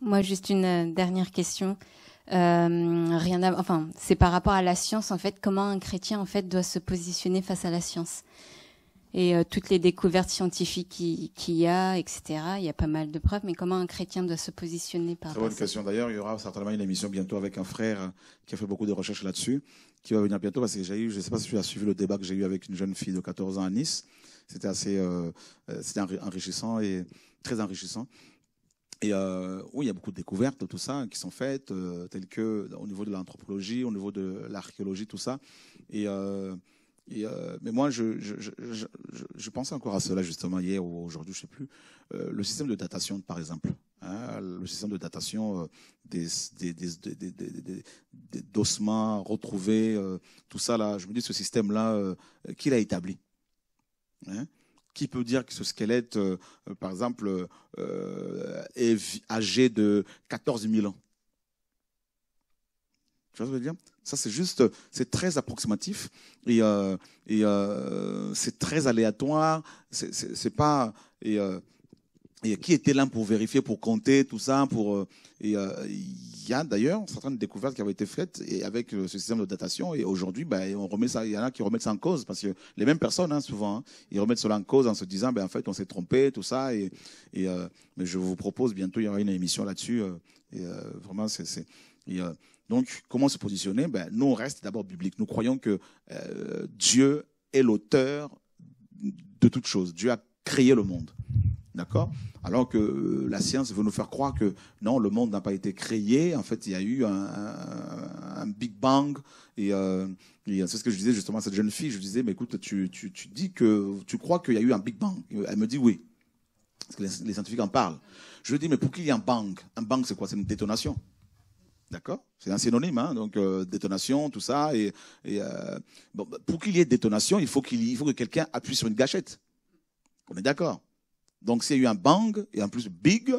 Moi, juste une euh, dernière question. Euh, rien enfin, c'est par rapport à la science en fait. Comment un chrétien en fait doit se positionner face à la science et euh, toutes les découvertes scientifiques qu'il y a, etc. Il y a pas mal de preuves, mais comment un chrétien doit se positionner par Très bonne question. D'ailleurs, il y aura certainement une émission bientôt avec un frère qui a fait beaucoup de recherches là-dessus, qui va venir bientôt parce que j'ai eu, je ne sais pas si tu as suivi le débat que j'ai eu avec une jeune fille de 14 ans à Nice. C'était assez, c'était enrichissant et très enrichissant. Et euh, oui, il y a beaucoup de découvertes, tout ça, qui sont faites, euh, telles que au niveau de l'anthropologie, au niveau de l'archéologie, tout ça. Et, euh, et mais moi, je, je, je, je, pensais encore à cela justement hier ou aujourd'hui, je sais plus. le système de datation, par exemple, hein, le système de datation des, des, des, des, des ossements retrouvés, tout ça là. Je me dis, ce système-là, qui l'a établi hein qui peut dire que ce squelette, euh, euh, par exemple, euh, est âgé de 14 000 ans Tu vois ce que je veux dire Ça, c'est juste, c'est très approximatif et, c'est très aléatoire. C'est pas. Et, et qui était là pour vérifier, pour compter tout ça, pour et, y a d'ailleurs certaines découvertes qui avaient été faites et avec euh, ce système de datation. Et aujourd'hui, bah, on remet ça, il y en a qui remettent ça en cause parce que les mêmes personnes, hein, souvent, hein, ils remettent cela en cause en se disant, bah, en fait, on s'est trompé, tout ça. Et, euh, mais je vous propose bientôt, il y aura une émission là-dessus. Euh, et donc, comment se positionner bah, Nous, on reste d'abord biblique. Nous croyons que Dieu est l'auteur de toutes choses. Dieu a créé le monde. D'accord Alors que euh, la science veut nous faire croire que non, le monde n'a pas été créé. En fait, il y a eu un, Big Bang. Euh, et, c'est ce que je disais justement à cette jeune fille. Je disais, mais écoute, tu, dis que tu crois qu'il y a eu un Big Bang. Elle me dit oui. Parce que les, scientifiques en parlent. Je lui dis, mais pour qu'il y ait un bang, un bang, c'est quoi C'est une détonation. D'accord C'est un synonyme, hein. donc euh, détonation, tout ça. Et, pour qu'il y ait détonation, il faut, qu'il, il faut que quelqu'un appuie sur une gâchette. On est d'accord donc s'il y a eu un bang, et en plus big,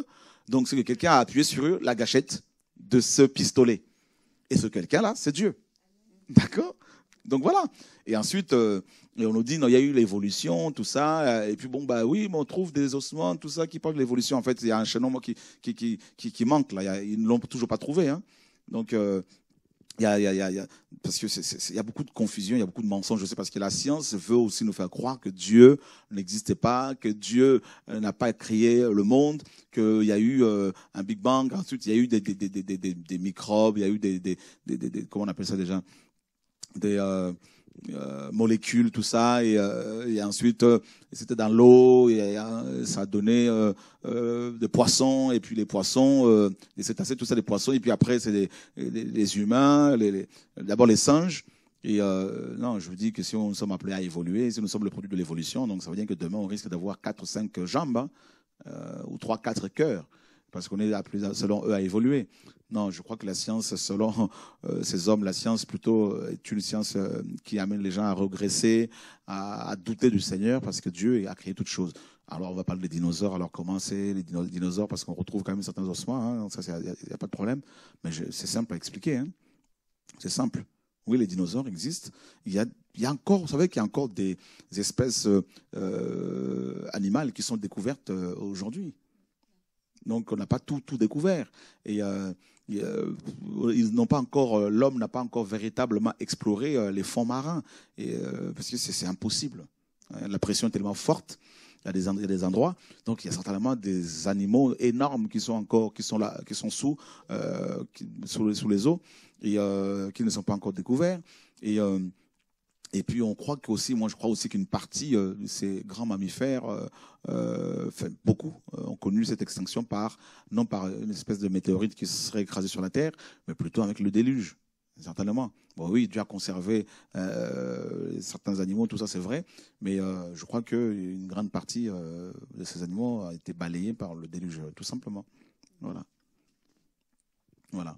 donc c'est que quelqu'un a appuyé sur la gâchette de ce pistolet. Et ce quelqu'un-là, c'est Dieu. D'accord donc voilà. Et ensuite, euh, et on nous dit, non, il y a eu l'évolution, tout ça. Et puis bon, bah oui, mais on trouve des ossements, tout ça qui parlent de l'évolution. En fait, il y a un chaînon qui, qui, qui, qui, manque là. Ils ne l'ont toujours pas trouvé. Hein. Donc, euh, il y, a, parce que il y a beaucoup de confusion, il y a beaucoup de mensonges, je sais, parce que la science veut aussi nous faire croire que Dieu n'existait pas, que Dieu euh, n'a pas créé le monde, qu'il y a eu euh, un Big Bang, ensuite il y a eu des, des, des, des microbes, il y a eu des, comment on appelle ça déjà, des, euh, euh, molécules, tout ça, et, euh, ensuite euh, c'était dans l'eau, et, ça donnait des poissons, et puis les poissons, les cétacés, tout ça, des poissons, et puis après c'est les, humains, d'abord les singes, et non, je vous dis que si nous sommes appelés à évoluer, si nous sommes le produit de l'évolution, donc ça veut dire que demain, on risque d'avoir quatre ou 5 jambes, hein, ou trois quatre cœurs parce qu'on est plus selon eux à évoluer. Non, je crois que la science, selon euh, ces hommes, la science plutôt est une science euh, qui amène les gens à regresser, à, à, douter du Seigneur, parce que Dieu a créé toutes choses. Alors, on va parler des dinosaures. Alors, comment c'est les dinosaures Parce qu'on retrouve quand même certains ossements. Hein. ça, il n'y a, pas de problème. Mais c'est simple à expliquer. Hein. C'est simple. Oui, les dinosaures existent. Il y a, il y a encore, vous savez qu'il y a encore des, espèces euh, euh, animales qui sont découvertes aujourd'hui. Donc on n'a pas tout, tout découvert. Et euh, euh, ils n'ont pas encore, euh, l'homme n'a pas encore véritablement exploré les fonds marins, et, parce que c'est impossible. La pression est tellement forte. Il y, a des, endroits. Donc, il y a certainement des animaux énormes qui sont encore, qui sont là, qui sont sous, sous, les, sous, les, eaux et qui ne sont pas encore découverts. Et et puis on croit aussi, moi je crois aussi qu'une partie euh, de ces grands mammifères, euh, euh enfin, beaucoup, euh, ont connu cette extinction par, non par une espèce de météorite qui serait écrasée sur la Terre, mais plutôt avec le déluge, certainement. Bon oui, Dieu a conservé certains animaux, tout ça c'est vrai, mais je crois qu'une grande partie de ces animaux a été balayée par le déluge, tout simplement. Voilà. Voilà.